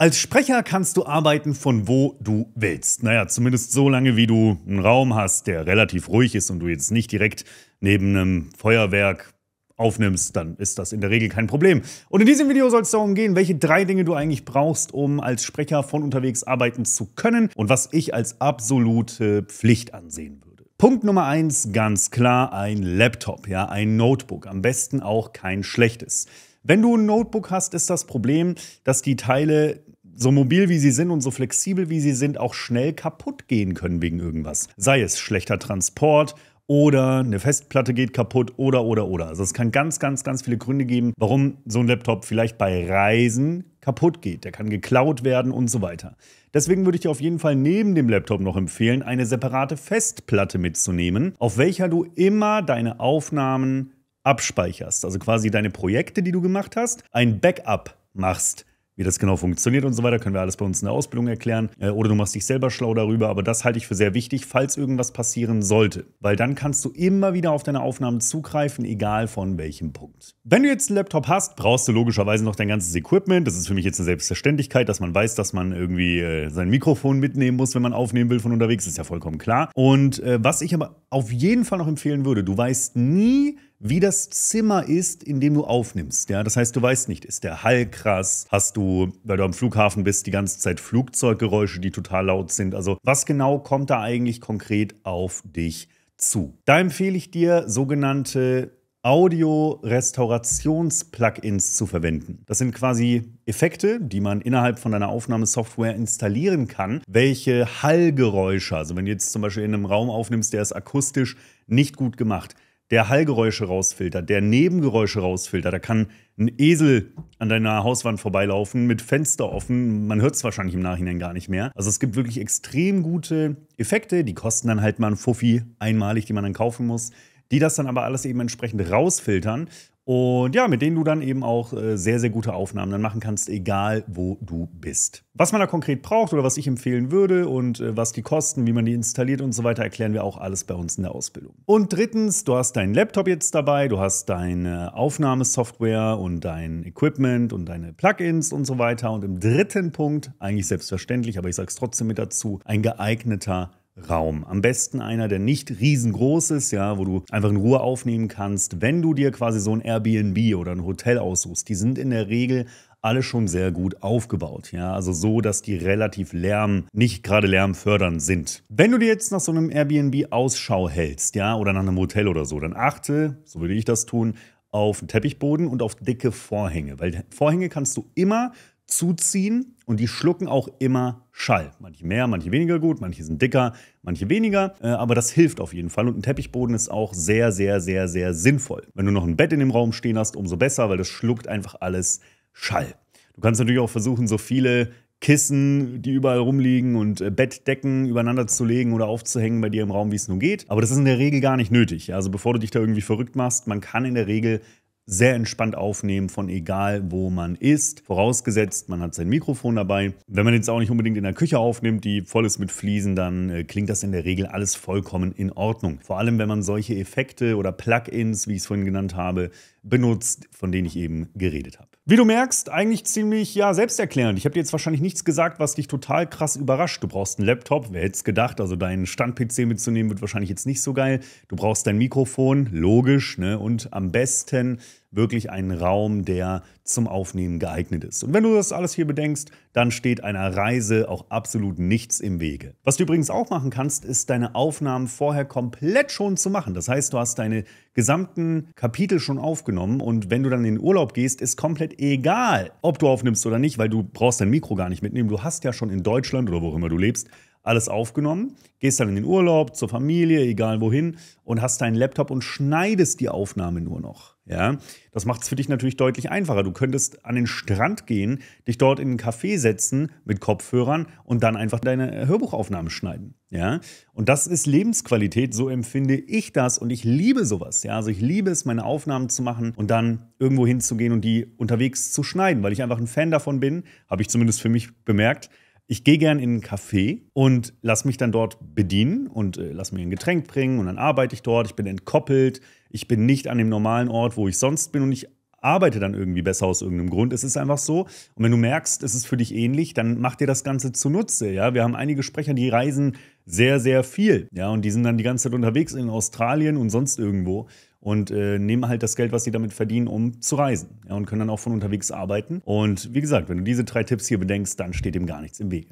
Als Sprecher kannst du arbeiten von wo du willst. Naja, zumindest so lange, wie du einen Raum hast, der relativ ruhig ist und du jetzt nicht direkt neben einem Feuerwerk aufnimmst, dann ist das in der Regel kein Problem. Und in diesem Video soll es darum gehen, welche drei Dinge du eigentlich brauchst, um als Sprecher von unterwegs arbeiten zu können und was ich als absolute Pflicht ansehen würde. Punkt Nummer eins, ganz klar, ein Laptop, ja, ein Notebook. Am besten auch kein schlechtes. Wenn du ein Notebook hast, ist das Problem, dass die Teile so mobil wie sie sind und so flexibel wie sie sind, auch schnell kaputt gehen können wegen irgendwas. Sei es schlechter Transport oder eine Festplatte geht kaputt oder oder oder. Also es kann ganz, ganz, ganz viele Gründe geben, warum so ein Laptop vielleicht bei Reisen kaputt geht. Der kann geklaut werden und so weiter. Deswegen würde ich dir auf jeden Fall neben dem Laptop noch empfehlen, eine separate Festplatte mitzunehmen, auf welcher du immer deine Aufnahmen abspeicherst. Also quasi deine Projekte, die du gemacht hast, ein Backup machst wie das genau funktioniert und so weiter, können wir alles bei uns in der Ausbildung erklären. Äh, oder du machst dich selber schlau darüber, aber das halte ich für sehr wichtig, falls irgendwas passieren sollte. Weil dann kannst du immer wieder auf deine Aufnahmen zugreifen, egal von welchem Punkt. Wenn du jetzt einen Laptop hast, brauchst du logischerweise noch dein ganzes Equipment. Das ist für mich jetzt eine Selbstverständlichkeit, dass man weiß, dass man irgendwie äh, sein Mikrofon mitnehmen muss, wenn man aufnehmen will von unterwegs, ist ja vollkommen klar. Und äh, was ich aber auf jeden Fall noch empfehlen würde. Du weißt nie, wie das Zimmer ist, in dem du aufnimmst. Ja, das heißt, du weißt nicht, ist der Hall krass? Hast du, weil du am Flughafen bist, die ganze Zeit Flugzeuggeräusche, die total laut sind? Also, was genau kommt da eigentlich konkret auf dich zu? Da empfehle ich dir sogenannte Audio-Restaurations-Plugins zu verwenden. Das sind quasi Effekte, die man innerhalb von einer Aufnahmesoftware installieren kann, welche Hallgeräusche, also wenn du jetzt zum Beispiel in einem Raum aufnimmst, der ist akustisch nicht gut gemacht, der Hallgeräusche rausfiltert, der Nebengeräusche rausfiltert. Da kann ein Esel an deiner Hauswand vorbeilaufen, mit Fenster offen. Man hört es wahrscheinlich im Nachhinein gar nicht mehr. Also es gibt wirklich extrem gute Effekte. Die kosten dann halt mal ein Fuffi einmalig, die man dann kaufen muss die das dann aber alles eben entsprechend rausfiltern und ja, mit denen du dann eben auch äh, sehr, sehr gute Aufnahmen dann machen kannst, egal wo du bist. Was man da konkret braucht oder was ich empfehlen würde und äh, was die kosten, wie man die installiert und so weiter, erklären wir auch alles bei uns in der Ausbildung. Und drittens, du hast deinen Laptop jetzt dabei, du hast deine Aufnahmesoftware und dein Equipment und deine Plugins und so weiter. Und im dritten Punkt, eigentlich selbstverständlich, aber ich sage es trotzdem mit dazu, ein geeigneter Raum. Am besten einer, der nicht riesengroß ist, ja, wo du einfach in Ruhe aufnehmen kannst, wenn du dir quasi so ein Airbnb oder ein Hotel aussuchst. Die sind in der Regel alle schon sehr gut aufgebaut, ja, also so, dass die relativ Lärm, nicht gerade lärmfördernd sind. Wenn du dir jetzt nach so einem Airbnb Ausschau hältst, ja, oder nach einem Hotel oder so, dann achte, so würde ich das tun, auf den Teppichboden und auf dicke Vorhänge, weil Vorhänge kannst du immer zuziehen und die schlucken auch immer Schall. Manche mehr, manche weniger gut, manche sind dicker, manche weniger, äh, aber das hilft auf jeden Fall. Und ein Teppichboden ist auch sehr, sehr, sehr, sehr sinnvoll. Wenn du noch ein Bett in dem Raum stehen hast, umso besser, weil das schluckt einfach alles Schall. Du kannst natürlich auch versuchen, so viele Kissen, die überall rumliegen und äh, Bettdecken übereinander zu legen oder aufzuhängen bei dir im Raum, wie es nun geht. Aber das ist in der Regel gar nicht nötig. Also bevor du dich da irgendwie verrückt machst, man kann in der Regel sehr entspannt aufnehmen von egal, wo man ist. Vorausgesetzt, man hat sein Mikrofon dabei. Wenn man jetzt auch nicht unbedingt in der Küche aufnimmt, die voll ist mit Fliesen, dann äh, klingt das in der Regel alles vollkommen in Ordnung. Vor allem, wenn man solche Effekte oder Plugins, wie ich es vorhin genannt habe, benutzt, von denen ich eben geredet habe. Wie du merkst, eigentlich ziemlich ja selbsterklärend. Ich habe dir jetzt wahrscheinlich nichts gesagt, was dich total krass überrascht. Du brauchst einen Laptop, wer hätte es gedacht? Also deinen Stand-PC mitzunehmen wird wahrscheinlich jetzt nicht so geil. Du brauchst dein Mikrofon, logisch, ne? Und am besten wirklich einen Raum, der zum Aufnehmen geeignet ist. Und wenn du das alles hier bedenkst, dann steht einer Reise auch absolut nichts im Wege. Was du übrigens auch machen kannst, ist deine Aufnahmen vorher komplett schon zu machen. Das heißt, du hast deine gesamten Kapitel schon aufgenommen und wenn du dann in den Urlaub gehst, ist komplett egal, ob du aufnimmst oder nicht, weil du brauchst dein Mikro gar nicht mitnehmen. Du hast ja schon in Deutschland oder wo immer du lebst, alles aufgenommen, gehst dann in den Urlaub, zur Familie, egal wohin und hast deinen Laptop und schneidest die Aufnahme nur noch. Ja, das macht es für dich natürlich deutlich einfacher. Du könntest an den Strand gehen, dich dort in einen Café setzen mit Kopfhörern und dann einfach deine äh, Hörbuchaufnahmen schneiden. Ja, und das ist Lebensqualität. So empfinde ich das und ich liebe sowas. Ja, also ich liebe es, meine Aufnahmen zu machen und dann irgendwo hinzugehen und die unterwegs zu schneiden, weil ich einfach ein Fan davon bin, habe ich zumindest für mich bemerkt ich gehe gern in einen Café und lass mich dann dort bedienen und äh, lass mir ein Getränk bringen und dann arbeite ich dort. Ich bin entkoppelt. Ich bin nicht an dem normalen Ort, wo ich sonst bin und ich arbeite dann irgendwie besser aus irgendeinem Grund. Es ist einfach so. Und wenn du merkst, es ist für dich ähnlich, dann mach dir das Ganze zunutze. Ja, wir haben einige Sprecher, die reisen sehr, sehr viel. Ja, und die sind dann die ganze Zeit unterwegs in Australien und sonst irgendwo und äh, nehmen halt das Geld, was sie damit verdienen, um zu reisen. Ja, und können dann auch von unterwegs arbeiten. Und wie gesagt, wenn du diese drei Tipps hier bedenkst, dann steht dem gar nichts im Wege.